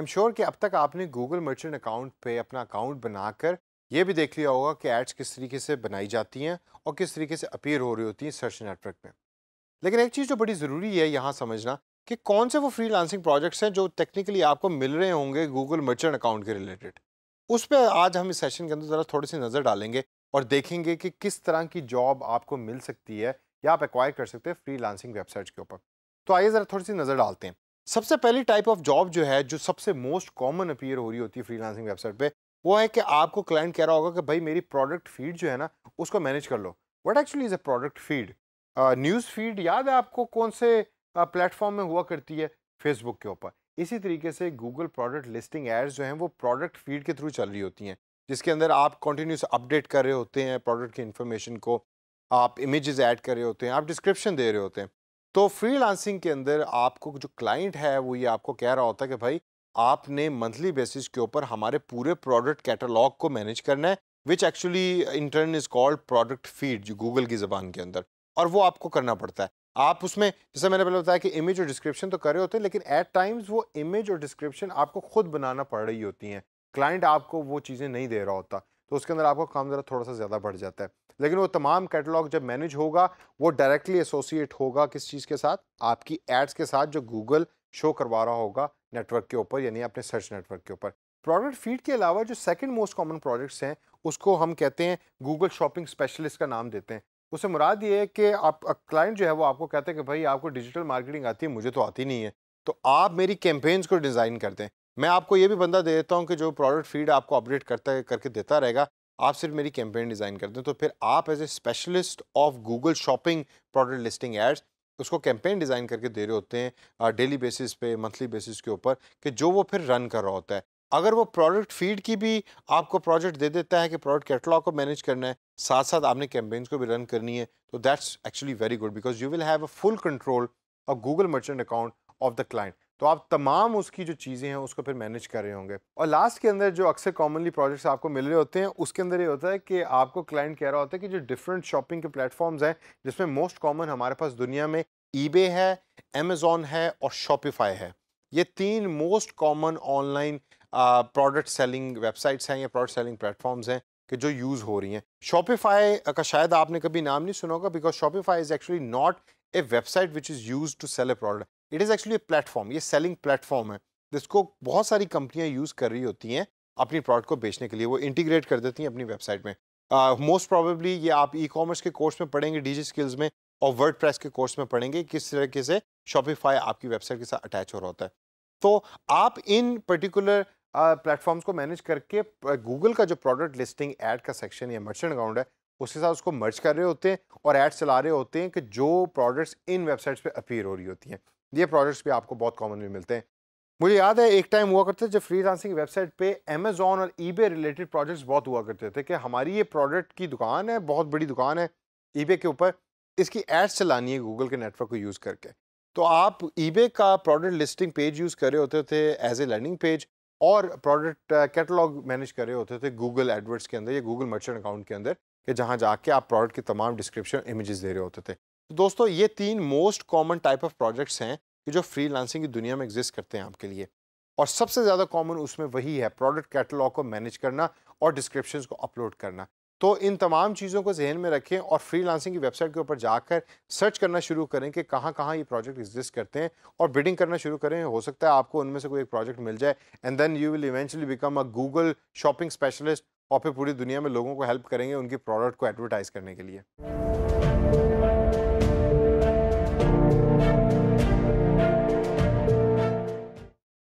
I am sure कि अब तक आपने गूगल मर्चेंट अकाउंट पे अपना अकाउंट बनाकर ये भी देख लिया होगा कि एड्स किस तरीके से बनाई जाती हैं और किस तरीके से अपीयर हो रही होती हैं सर्च नेटवर्क में लेकिन एक चीज़ जो बड़ी ज़रूरी है यहाँ समझना कि कौन से वो फ्री लांसिंग प्रोजेक्ट्स हैं जो टेक्निकली आपको मिल रहे होंगे गूगल मर्चेंट अकाउंट के रिलेटेड उस पर आज हम इस सेशन के अंदर ज़रा थोड़ी सी नज़र डालेंगे और देखेंगे कि किस तरह की जॉब आपको मिल सकती है या आप एक्वायर कर सकते हैं फ्री वेबसाइट्स के ऊपर तो आइए ज़रा थोड़ी सी नज़र डालते हैं सबसे पहली टाइप ऑफ जॉब जो है जो सबसे मोस्ट कॉमन अपीयर हो रही होती है फ्रीलांसिंग वेबसाइट पे वो है कि आपको क्लाइंट कह रहा होगा कि भाई मेरी प्रोडक्ट फीड जो है ना उसको मैनेज कर लो what actually is a product feed news feed याद है आपको कौन से प्लेटफॉर्म uh, में हुआ करती है फेसबुक के ऊपर इसी तरीके से गूगल प्रोडक्ट लिस्टिंग एड्स जो हैं वो प्रोडक्ट फीड के थ्रू चल रही होती हैं जिसके अंदर आप कंटिन्यूस अपडेट कर रहे होते हैं प्रोडक्ट की इन्फॉर्मेशन को आप इमेजेस ऐड कर रहे होते हैं आप डिस्क्रिप्शन दे रहे होते हैं तो फ्रीलांसिंग के अंदर आपको जो क्लाइंट है वो ये आपको कह रहा होता है कि भाई आपने मंथली बेसिस के ऊपर हमारे पूरे प्रोडक्ट कैटलॉग को मैनेज करना है which actually intern is called product feed जो गूगल की ज़बान के अंदर और वो आपको करना पड़ता है आप उसमें जैसे मैंने पहले बताया कि इमेज और डिस्क्रिप्शन तो कर रहे होते हैं लेकिन एट टाइम्स वो इमेज और डिस्क्रिप्शन आपको खुद बनाना पड़ रही होती हैं क्लाइंट आपको वो चीज़ें नहीं दे रहा होता तो उसके अंदर आपका काम ज़रा थोड़ा सा ज़्यादा बढ़ जाता है लेकिन वो तमाम कैटलॉग जब मैनेज होगा वो डायरेक्टली एसोसिएट होगा किस चीज़ के साथ आपकी एड्स के साथ जो गूगल शो करवा रहा होगा नेटवर्क के ऊपर यानी अपने सर्च नेटवर्क के ऊपर प्रोडक्ट फीड के अलावा जो सेकंड मोस्ट कॉमन प्रोडक्ट्स हैं उसको हम कहते हैं गूगल शॉपिंग स्पेशलिस्ट का नाम देते हैं उससे मुराद ये है कि आप क्लाइंट जो है वो आपको कहते हैं कि भाई आपको डिजिटल मार्केटिंग आती है मुझे तो आती नहीं है तो आप मेरी कैंपेन्स को डिज़ाइन कर दें मैं आपको ये भी बंदा दे देता हूँ कि जो प्रोडक्ट फीड आपको अपडेट करता करके देता रहेगा आप सिर्फ मेरी कैंपेन डिज़ाइन करते हैं तो फिर आप as a specialist of Google shopping product listing ads उसको कैंपेन डिज़ाइन करके दे रहे होते हैं डेली बेसिस पे मंथली बेसिस के ऊपर कि जो वो फिर रन कर रहा होता है अगर वो प्रोडक्ट फीड की भी आपको प्रोजेक्ट दे देता है कि प्रोडक्ट कैटलॉग को मैनेज करना है साथ साथ आपने कैंपेन्स को भी रन करनी है तो that's actually very good because you will have a full control a Google merchant account of the client तो आप तमाम उसकी जो चीज़ें हैं उसको फिर मैनेज कर रहे होंगे और लास्ट के अंदर जो अक्सर कॉमनली प्रोजेक्ट्स आपको मिल रहे होते हैं उसके अंदर ये होता है कि आपको क्लाइंट कह रहा होता है कि जो डिफरेंट शॉपिंग के प्लेटफॉर्म्स हैं जिसमें मोस्ट कॉमन हमारे पास दुनिया में ईबे है अमेज़ोन है और शॉपिफाई है ये तीन most common online product selling websites हैं या प्रोडक्ट सेलिंग प्लेटफॉर्म्स हैं कि जो यूज़ हो रही हैं शॉपिफाई का शायद आपने कभी नाम नहीं सुना होगा because Shopify is actually not a website which is use to sell a product it is actually platform ये सेलिंग प्लेटफॉर्म है जिसको बहुत सारी कंपनियां यूज़ कर रही होती हैं अपनी प्रोडक्ट को बेचने के लिए वो इंटीग्रेट कर देती हैं अपनी वेबसाइट में मोस्ट uh, प्रॉबेबली ये आप ई कॉमर्स के कोर्स में पढ़ेंगे डीजी स्किल्स में और वर्ड के कोर्स में पढ़ेंगे किस तरीके से शॉपिफाई आपकी वेबसाइट के साथ अटैच हो रहा होता है तो आप इन पर्टिकुलर प्लेटफॉर्म्स uh, को मैनेज करके गूगल का जो प्रोडक्ट लिस्टिंग ऐड का सेक्शन या मर्चेंट अकाउंट है उसके साथ उसको मर्च कर रहे होते हैं और एड्स चला रहे होते हैं कि जो प्रोडक्ट्स इन वेबसाइट्स पे अपीयर हो रही होती हैं ये प्रोडक्ट्स भी आपको बहुत कॉमनली मिलते हैं मुझे याद है एक टाइम हुआ करते थे जब फ्री लांसिंग वेबसाइट पे अमेजोन और ई रिलेटेड प्रोडक्ट्स बहुत हुआ करते थे कि हमारी ये प्रोडक्ट की दुकान है बहुत बड़ी दुकान है ई के ऊपर इसकी एड्स चलानी है गूगल के नेटवर्क को यूज़ करके तो आप ई का प्रोडक्ट लिस्टिंग पेज यूज़ कर रहे होते थे एज ए लर्निंग पेज और प्रोडक्ट कैटलॉग मैनेज कर रहे होते थे गूगल एडवर्ड्स के अंदर या गूगल मर्चेंट अकाउंट के अंदर कि जहाँ जाके आप प्रोडक्ट के तमाम डिस्क्रिप्शन इमेजेस दे रहे होते थे तो दोस्तों ये तीन most common type of projects हैं कि जो फ्रीलांसिंग की दुनिया में एग्जिस्ट करते हैं आपके लिए और सबसे ज़्यादा कॉमन उसमें वही है प्रोडक्ट कैटलॉग को मैनेज करना और डिस्क्रिप्शन को अपलोड करना तो इन तमाम चीज़ों को जहन में रखें और फ्रीलांसिंग की वेबसाइट के ऊपर जाकर सर्च करना शुरू करें कि कहाँ कहाँ ये प्रोजेक्ट एग्जिस्ट करते हैं और बिडिंग करना शुरू करें हो सकता है आपको उनमें से कोई एक प्रोजेक्ट मिल जाए and then you will eventually become a Google shopping specialist और फिर पूरी दुनिया में लोगों को हेल्प करेंगे उनकी प्रोडक्ट को एडवर्टाइज़ करने के लिए